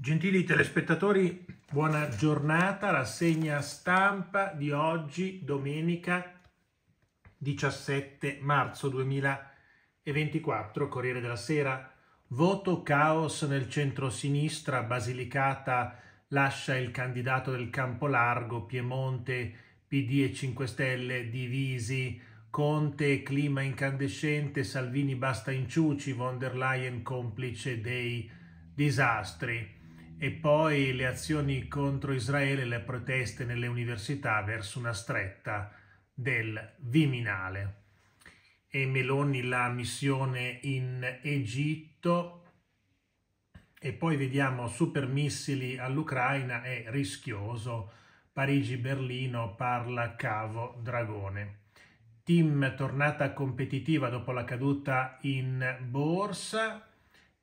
Gentili telespettatori, buona giornata. Rassegna stampa di oggi, domenica 17 marzo 2024, Corriere della Sera. Voto caos nel centro-sinistra, Basilicata lascia il candidato del campo largo, Piemonte, PD e 5 Stelle divisi, Conte, clima incandescente, Salvini basta inciuci, von der Leyen complice dei disastri e poi le azioni contro Israele e le proteste nelle università verso una stretta del Viminale. E Meloni la missione in Egitto e poi vediamo supermissili all'Ucraina è rischioso. Parigi-Berlino parla cavo dragone. Team tornata competitiva dopo la caduta in borsa,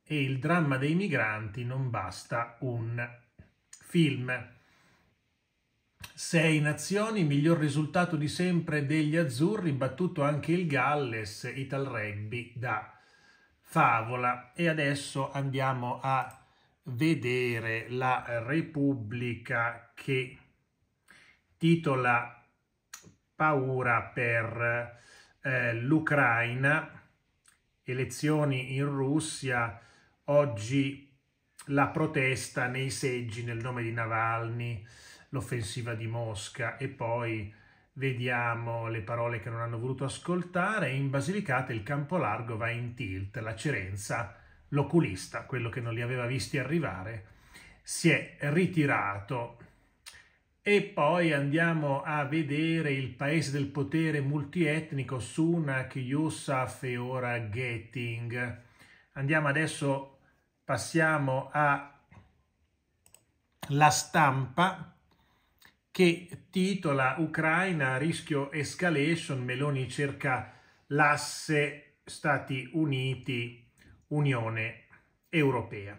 e il dramma dei migranti non basta un film. Sei nazioni, miglior risultato di sempre degli azzurri, battuto anche il Galles, Ital Rugby da favola. E adesso andiamo a vedere la Repubblica che titola Paura per eh, l'Ucraina, elezioni in Russia, oggi la protesta nei seggi nel nome di Navalny, l'offensiva di Mosca e poi vediamo le parole che non hanno voluto ascoltare. In Basilicata il campo largo va in tilt, la Cerenza, l'oculista, quello che non li aveva visti arrivare, si è ritirato. E poi andiamo a vedere il paese del potere multietnico Sunak, Yousaf e ora Getting. Andiamo adesso passiamo alla stampa che titola Ucraina rischio escalation, Meloni cerca l'asse Stati Uniti, Unione Europea.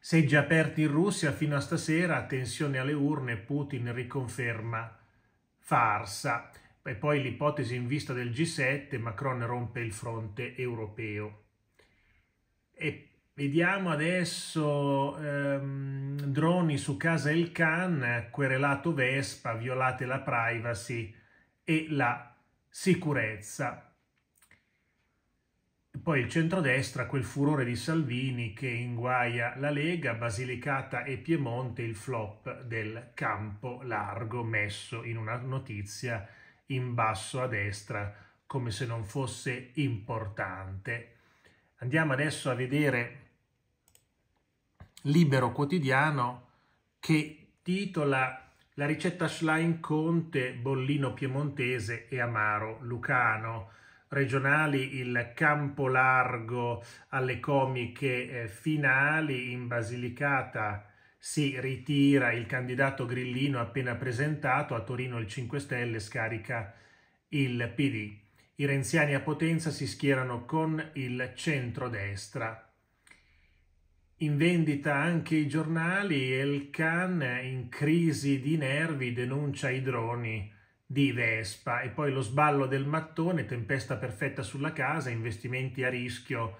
Seggi aperti in Russia fino a stasera, tensione alle urne, Putin riconferma farsa. E poi l'ipotesi in vista del G7, Macron rompe il fronte europeo. E Vediamo adesso ehm, droni su casa El Can, querelato Vespa, violate la privacy e la sicurezza. Poi il centrodestra, quel furore di Salvini che inguaia la Lega, Basilicata e Piemonte, il flop del campo largo messo in una notizia in basso a destra come se non fosse importante. Andiamo adesso a vedere libero quotidiano che titola La ricetta Schlein Conte, bollino piemontese e amaro lucano. Regionali il campo largo alle comiche eh, finali in Basilicata si ritira il candidato grillino appena presentato, a Torino il 5 Stelle scarica il PD. I renziani a Potenza si schierano con il centrodestra. In vendita anche i giornali, il can in crisi di nervi denuncia i droni di Vespa e poi lo sballo del mattone, tempesta perfetta sulla casa, investimenti a rischio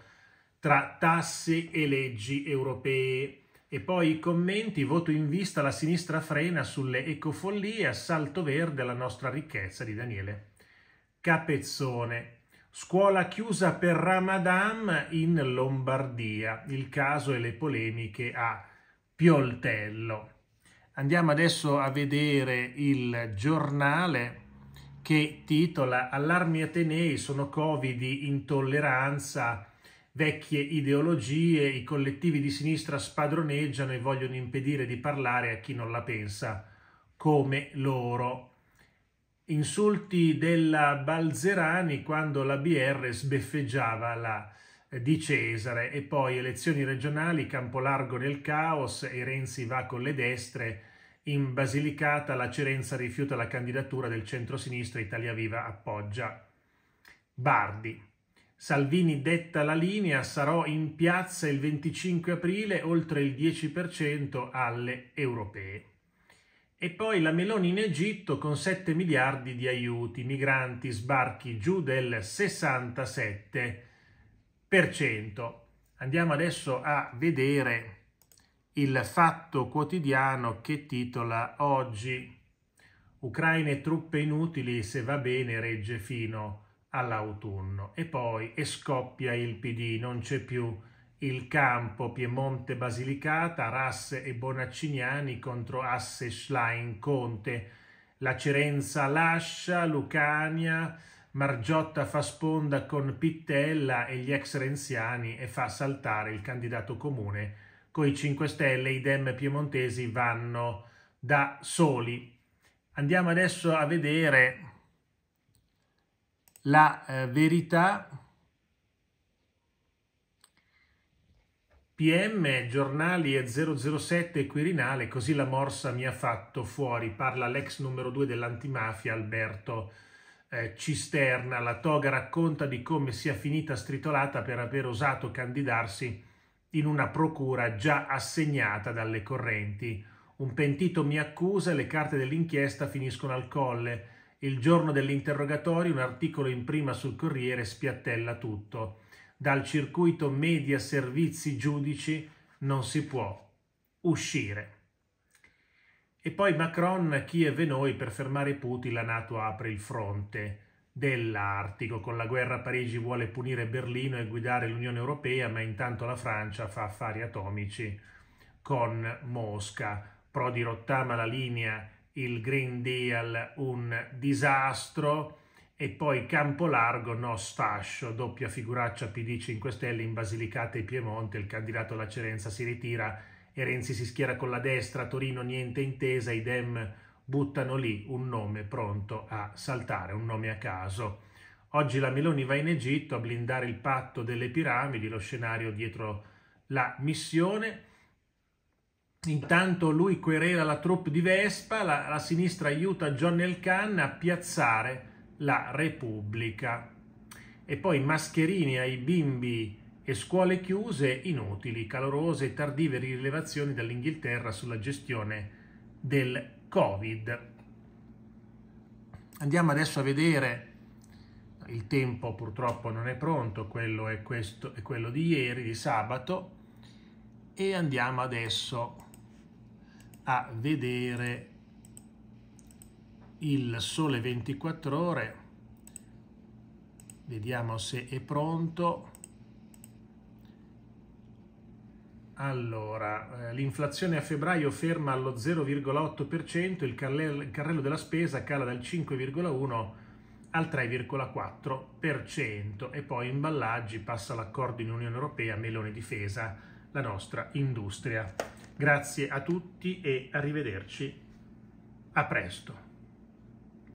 tra tasse e leggi europee. E poi i commenti, voto in vista, la sinistra frena sulle ecofollie, assalto verde alla nostra ricchezza di Daniele Capezzone. Scuola chiusa per Ramadan in Lombardia, il caso e le polemiche a Pioltello. Andiamo adesso a vedere il giornale che titola Allarmi Atenei sono Covid, intolleranza, vecchie ideologie, i collettivi di sinistra spadroneggiano e vogliono impedire di parlare a chi non la pensa come loro insulti della Balzerani quando la BR sbeffeggiava la eh, di Cesare e poi elezioni regionali, Campolargo nel caos e Renzi va con le destre. In Basilicata la Cerenza rifiuta la candidatura del centro-sinistra Italia Viva appoggia. Bardi. Salvini detta la linea, sarò in piazza il 25 aprile, oltre il 10% alle europee. E poi la Meloni in Egitto con 7 miliardi di aiuti, migranti, sbarchi giù del 67%. Andiamo adesso a vedere il fatto quotidiano che titola oggi Ucraine truppe inutili se va bene regge fino all'autunno e poi e scoppia il PD, non c'è più il campo Piemonte Basilicata, Rasse e Bonacciniani contro Asse Schlein Conte, la Cerenza Lascia, Lucania, Margiotta fa sponda con Pittella e gli ex renziani e fa saltare il candidato comune. Coi 5 Stelle i Dem piemontesi vanno da soli. Andiamo adesso a vedere la eh, verità PM, giornali e 007 Quirinale, così la morsa mi ha fatto fuori, parla l'ex numero 2 dell'antimafia Alberto eh, Cisterna. La toga racconta di come sia finita stritolata per aver osato candidarsi in una procura già assegnata dalle correnti. Un pentito mi accusa e le carte dell'inchiesta finiscono al colle. Il giorno dell'interrogatorio un articolo in prima sul Corriere spiattella tutto dal circuito media servizi giudici non si può uscire. E poi Macron, Kiev e noi per fermare Putin la Nato apre il fronte dell'Artico. Con la guerra Parigi vuole punire Berlino e guidare l'Unione Europea, ma intanto la Francia fa affari atomici con Mosca. Prodi rottama la linea, il Green Deal un disastro e poi campo largo no sfascio, doppia figuraccia PD 5 Stelle in Basilicata e Piemonte, il candidato alla Cerenza si ritira e Renzi si schiera con la destra, Torino niente intesa, i Dem buttano lì un nome pronto a saltare, un nome a caso. Oggi la Meloni va in Egitto a blindare il patto delle piramidi, lo scenario dietro la missione. Intanto lui querela la troupe di Vespa, la, la sinistra aiuta John Elkann a piazzare la Repubblica. E poi mascherine ai bimbi e scuole chiuse inutili, calorose e tardive rilevazioni dall'Inghilterra sulla gestione del Covid. Andiamo adesso a vedere, il tempo purtroppo non è pronto, quello è, questo, è quello di ieri, di sabato, e andiamo adesso a vedere il sole 24 ore vediamo se è pronto allora eh, l'inflazione a febbraio ferma allo 0,8% il carrello della spesa cala dal 5,1 al 3,4% e poi imballaggi passa l'accordo in Unione Europea Melone difesa la nostra industria grazie a tutti e arrivederci a presto